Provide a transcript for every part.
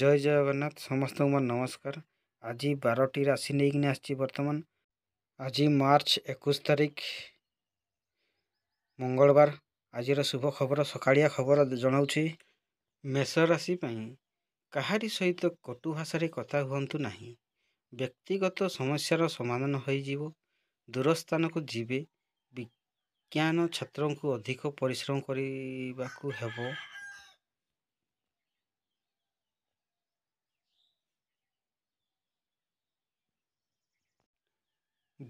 ଜୟ ଜଗନ୍ନାଥ ସମସ୍ତଙ୍କୁ ନମସ୍କାର ଆଜି ବାରଟି ରାଶି ନେଇକିନି ଆସିଛି ବର୍ତ୍ତମାନ ଆଜି ମାର୍ଚ୍ଚ ଏକୋଇଶ ତାରିଖ ମଙ୍ଗଳବାର ଆଜିର ଶୁଭ ଖବର ସକାଳିଆ ଖବର ଜଣାଉଛି ମେଷ ରାଶି ପାଇଁ କାହାରି ସହିତ କଟୁ ଭାଷାରେ କଥା ହୁଅନ୍ତୁ ନାହିଁ ବ୍ୟକ୍ତିଗତ ସମସ୍ୟାର ସମାଧାନ ହୋଇଯିବ ଦୂର ସ୍ଥାନକୁ ଯିବେ ବିଜ୍ଞାନ ଛାତ୍ରଙ୍କୁ ଅଧିକ ପରିଶ୍ରମ କରିବାକୁ ହେବ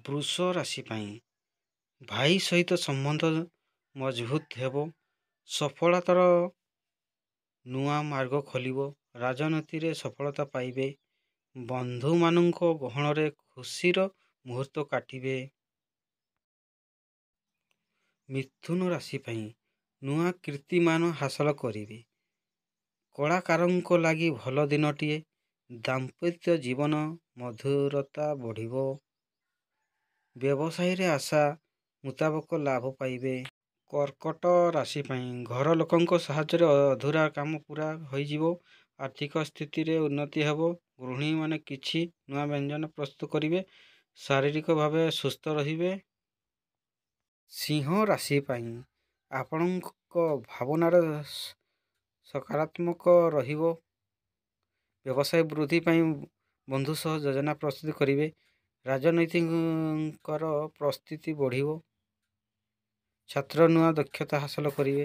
ବୃଷ ରାଶି ପାଇଁ ଭାଇ ସହିତ ସମ୍ବନ୍ଧ ମଜବୁତ ହେବ ସଫଳତାର ନୂଆ ମାର୍ଗ ଖୋଲିବ ରାଜନୀତିରେ ସଫଳତା ପାଇବେ ବନ୍ଧୁମାନଙ୍କ ଗହଣରେ ଖୁସିର ମୁହୂର୍ତ୍ତ କାଟିବେ ମିଥୁନ ରାଶି ପାଇଁ ନୂଆ କୀର୍ତ୍ତିମାନ ହାସଲ କରିବେ କଳାକାରଙ୍କ ଲାଗି ଭଲ ଦିନଟିଏ ଦାମ୍ପତ୍ୟ ଜୀବନ ମଧୁରତା ବଢ଼ିବ ବ୍ୟବସାୟରେ ଆଶା ମୁତାବକ ଲାଭ ପାଇବେ କର୍କଟ ରାଶି ପାଇଁ ଘର ଲୋକଙ୍କ ସାହାଯ୍ୟରେ ଅଧୁରା କାମ ପୁରା ହୋଇଯିବ ଆର୍ଥିକ ସ୍ଥିତିରେ ଉନ୍ନତି ହେବ ଗୃହିଣୀମାନେ କିଛି ନୂଆ ବ୍ୟଞ୍ଜନ ପ୍ରସ୍ତୁତ କରିବେ ଶାରୀରିକ ଭାବେ ସୁସ୍ଥ ରହିବେ ସିଂହ ରାଶି ପାଇଁ ଆପଣଙ୍କ ଭାବନାର ସକାରାତ୍ମକ ରହିବ ବ୍ୟବସାୟ ବୃଦ୍ଧି ପାଇଁ ବନ୍ଧୁ ସହ ଯୋଜନା ପ୍ରସ୍ତୁତ କରିବେ ରାଜନୈତିକଙ୍କର ପ୍ରସ୍ତୁତି ବଢ଼ିବ ଛାତ୍ର ନୂଆ ଦକ୍ଷତା ହାସଲ କରିବେ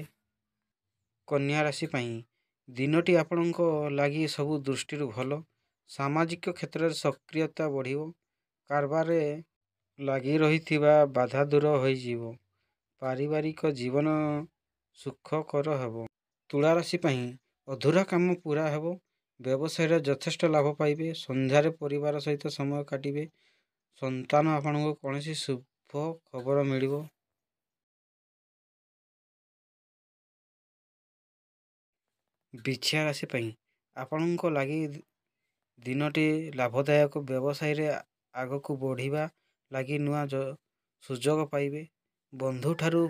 କନ୍ୟା ରାଶି ପାଇଁ ଦିନଟି ଆପଣଙ୍କ ଲାଗି ସବୁ ଦୃଷ୍ଟିରୁ ଭଲ ସାମାଜିକ କ୍ଷେତ୍ରରେ ସକ୍ରିୟତା ବଢ଼ିବ କାରବାରରେ ଲାଗି ରହିଥିବା ବାଧା ଦୂର ହୋଇଯିବ ପାରିବାରିକ ଜୀବନ ସୁଖକର ହେବ ତୁଳା ରାଶି ପାଇଁ ଅଧୁରା କାମ ପୂରା ହେବ ବ୍ୟବସାୟରେ ଯଥେଷ୍ଟ ଲାଭ ପାଇବେ ସନ୍ଧ୍ୟାରେ ପରିବାର ସହିତ ସମୟ କାଟିବେ ସନ୍ତାନ ଆପଣଙ୍କୁ କୌଣସି ଶୁଭ ଖବର ମିଳିବ ବିଛା ରାଶି ପାଇଁ ଆପଣଙ୍କ ଲାଗି ଦିନଟି ଲାଭଦାୟକ ବ୍ୟବସାୟରେ ଆଗକୁ ବଢ଼ିବା ଲାଗି ନୂଆ ସୁଯୋଗ ପାଇବେ ବନ୍ଧୁଠାରୁ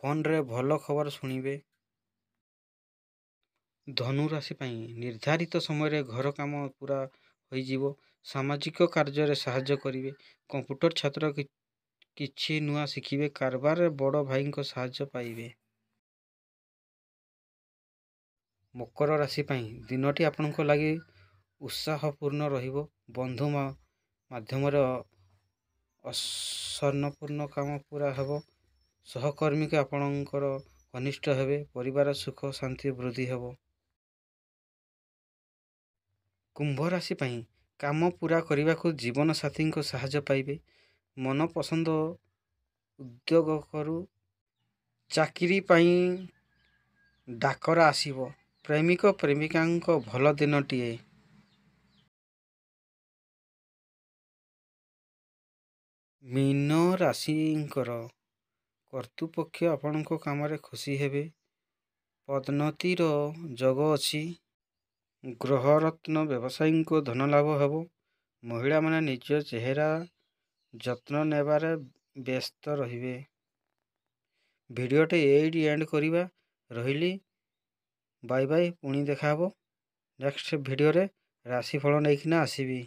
ଫୋନରେ ଭଲ ଖବର ଶୁଣିବେ ଧନୁରାଶି ପାଇଁ ନିର୍ଦ୍ଧାରିତ ସମୟରେ ଘର କାମ ପୁରା ହୋଇଯିବ ସାମାଜିକ କାର୍ଯ୍ୟରେ ସାହାଯ୍ୟ କରିବେ କମ୍ପ୍ୟୁଟର ଛାତ୍ର କିଛି ନୂଆ ଶିଖିବେ କାରବାରରେ ବଡ଼ ଭାଇଙ୍କ ସାହାଯ୍ୟ ପାଇବେ ମକର ରାଶି ପାଇଁ ଦିନଟି ଆପଣଙ୍କ ଲାଗି ଉତ୍ସାହପୂର୍ଣ୍ଣ ରହିବ ବନ୍ଧୁ ମାଧ୍ୟମରେ ଅସନ୍ନପୂର୍ଣ୍ଣ କାମ ପୁରା ହେବ ସହକର୍ମୀକୁ ଆପଣଙ୍କର ଘନିଷ୍ଠ ହେବେ ପରିବାର ସୁଖ ଶାନ୍ତି ବୃଦ୍ଧି ହେବ କୁମ୍ଭ ରାଶି ପାଇଁ କାମ ପୁରା କରିବାକୁ ଜୀବନ ସାଥୀଙ୍କ ସାହାଯ୍ୟ ପାଇବେ ମନପସନ୍ଦ ଉଦ୍ୟୋଗ କରୁ ଚାକିରି ପାଇଁ ଡାକରା ଆସିବ ପ୍ରେମିକ ପ୍ରେମିକାଙ୍କ ଭଲ ଦିନଟିଏ ମୀନ ରାଶିଙ୍କର କର୍ତ୍ତୃପକ୍ଷ ଆପଣଙ୍କ କାମରେ ଖୁସି ହେବେ ପଦୋନ୍ନତିର ଯୋଗ ଅଛି ଗ୍ରହରତ୍ନ ବ୍ୟବସାୟୀଙ୍କୁ ଧନଲାଭ ହେବ ମହିଳାମାନେ ନିଜ ଚେହେରା ଯତ୍ନ ନେବାରେ ବ୍ୟସ୍ତ ରହିବେ ଭିଡ଼ିଓଟି ଏଇଟି ଏଣ୍ଡ କରିବା ରହିଲି ବାଇ ବାଏ ପୁଣି ଦେଖାହେବ ନେକ୍ସଟ ଭିଡ଼ିଓରେ ରାଶିଫଳ ନେଇକିନା ଆସିବି